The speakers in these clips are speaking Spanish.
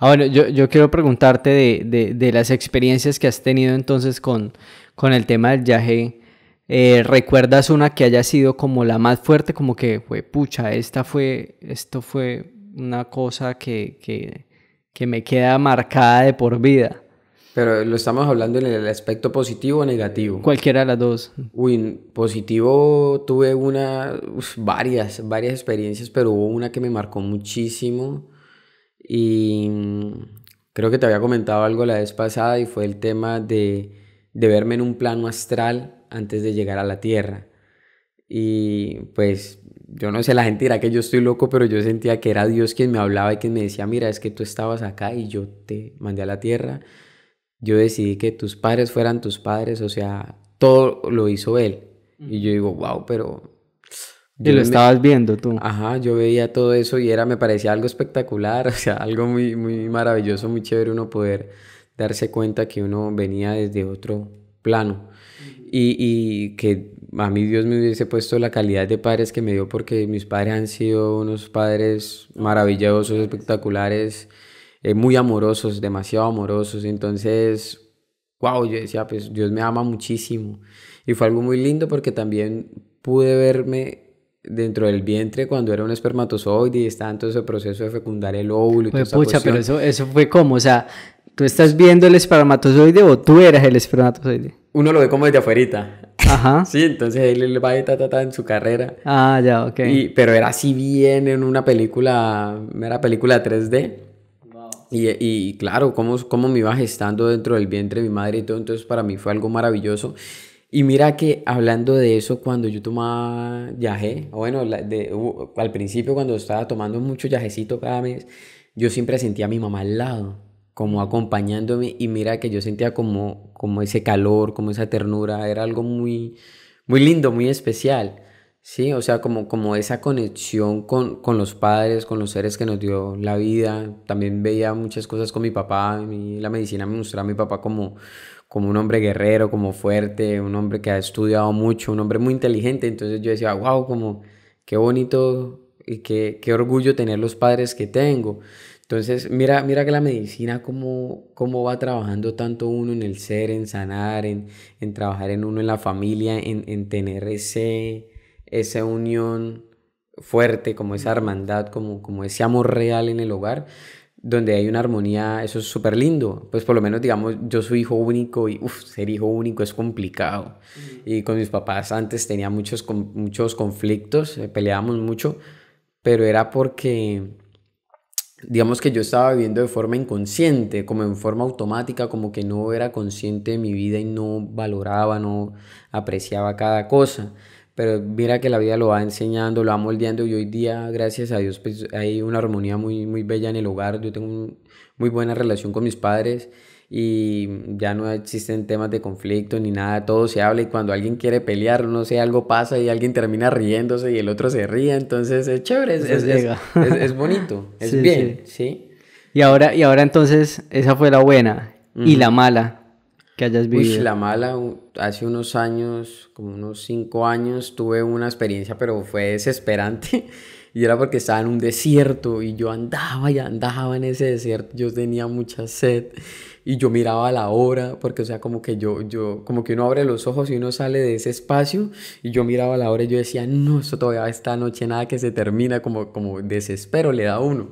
Ahora, yo, yo quiero preguntarte de, las experiencias que has tenido entonces con, con el tema del viaje. Eh, ¿Recuerdas una que haya sido como la más fuerte? Como que, fue, pucha, esta fue, esto fue una cosa que, me queda marcada de por vida. Pero lo estamos hablando en el aspecto positivo o negativo. Cualquiera de las dos. Uy, positivo tuve una, varias, varias experiencias, pero hubo una que me marcó muchísimo y Creo que te había comentado algo la vez pasada y fue el tema de, de verme en un plano astral antes de llegar a la Tierra. Y pues yo no sé, la gente dirá que yo estoy loco, pero yo sentía que era Dios quien me hablaba y quien me decía, mira, es que tú estabas acá y yo te mandé a la Tierra. Yo decidí que tus padres fueran tus padres, o sea, todo lo hizo Él. Y yo digo, wow, pero y lo estabas viendo tú. Ajá, yo veía todo eso y era, me parecía algo espectacular, o sea, algo muy, muy maravilloso, muy chévere uno poder darse cuenta que uno venía desde otro plano. Y, y, que a mí Dios me hubiese puesto la calidad de padres que me dio porque mis padres han sido unos padres maravillosos, espectaculares, eh, muy amorosos, demasiado amorosos. Entonces, wow, yo decía, pues Dios me ama muchísimo. Y fue algo muy lindo porque también pude verme dentro del vientre cuando era un espermatozoide y está en todo ese proceso de fecundar el óvulo y pues, pucha, pero eso, eso fue como, o sea, tú estás viendo el espermatozoide o tú eras el espermatozoide. Uno lo ve como desde afuerita. Ajá. Sí, entonces él va y ta, ta, ta en su carrera. Ah, ya, ok. Y, pero era así bien en una película, era película 3D. Y, y claro, cómo, cómo me iba gestando dentro del vientre mi madre y todo, entonces para mí fue algo maravilloso. Y mira que hablando de eso, cuando yo tomaba viaje, bueno, al principio cuando estaba tomando mucho yajecito cada mes, yo siempre sentía a mi mamá al lado, como acompañándome y mira que yo sentía como, como ese calor, como esa ternura, era algo muy, muy lindo, muy especial. Sí, o sea, como, como esa conexión con, los padres, con los seres que nos dio la vida. También veía muchas cosas con mi papá. la medicina me mostraba a mi papá como, como un hombre guerrero, como fuerte, un hombre que ha estudiado mucho, un hombre muy inteligente. Entonces yo decía, wow, como qué bonito y qué, qué orgullo tener los padres que tengo. Entonces, mira, mira que la medicina, cómo, cómo, va trabajando tanto uno en el ser, en sanar, en, trabajar en uno, en la familia, en, en tener ese esa unión fuerte, como esa hermandad, como, como ese amor real en el hogar, donde hay una armonía, eso es súper lindo. Pues por lo menos, digamos, yo soy hijo único y ser hijo único es complicado. Y con mis papás antes tenía muchos, muchos conflictos, eh, peleábamos mucho, pero era porque, digamos que yo estaba viviendo de forma inconsciente, como en forma automática, como que no era consciente de mi vida y no valoraba, no apreciaba cada cosa pero mira que la vida lo va enseñando, lo va moldeando y hoy día, gracias a Dios, pues, hay una armonía muy, muy bella en el hogar, yo tengo muy buena relación con mis padres y ya no existen temas de conflicto ni nada, todo se habla y cuando alguien quiere pelear, no sé, algo pasa y alguien termina riéndose y el otro se ríe, entonces es chévere, es, bonito, es bien, sí. Y ahora, y ahora entonces, esa fue la buena y la mala hayas Uy, la mala, hace unos años, como unos cinco años, tuve una experiencia, pero fue desesperante. Y era porque estaba en un desierto y yo andaba y andaba en ese desierto. Yo tenía mucha sed y yo miraba la hora, porque o sea, como que yo, yo, como que uno abre los ojos y uno sale de ese espacio y yo miraba la hora y yo decía, no, esto todavía esta noche nada que se termina, como, como desespero le da a uno.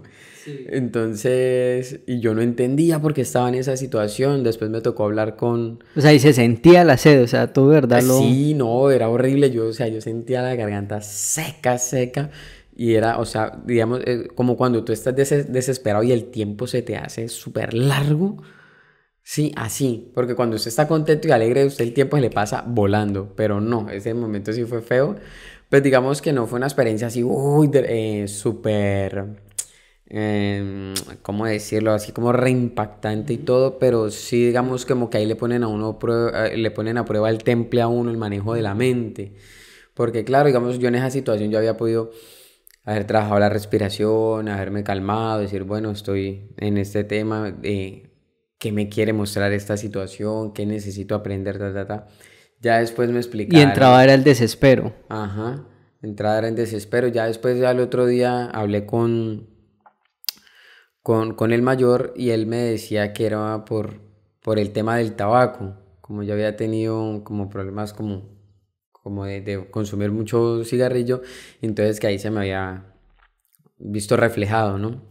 Entonces, y yo no entendía por qué estaba en esa situación. Después me tocó hablar con. O sea, y se sentía la sed, o sea, tú, ¿verdad? Sí, no, era horrible. Yo, o sea, yo sentía la garganta seca, seca. Y era, o sea, digamos, eh, como cuando tú estás desesperado y el tiempo se te hace súper largo. Sí, así, porque cuando usted está contento y alegre, usted el tiempo se le pasa volando, pero no, ese momento sí fue feo, pero pues digamos que no fue una experiencia así, uy, eh, súper, em, ¿cómo decirlo? Así como reimpactante y todo, pero sí digamos como que ahí le ponen a uno, eh, le ponen a prueba el temple a uno, el manejo de la mente, porque claro, digamos, yo en esa situación yo había podido haber trabajado la respiración, haberme calmado, decir, bueno, estoy en este tema, eh, qué me quiere mostrar esta situación, qué necesito aprender, ta, ta, Ya después me explicaba. Y entraba era el desespero. Ajá, entraba era el desespero. Ya después, el otro día, hablé con, con, con, el mayor y él me decía que era por, por el tema del tabaco. Como yo había tenido como problemas como, como de, de consumir mucho cigarrillo, entonces que ahí se me había visto reflejado, ¿no?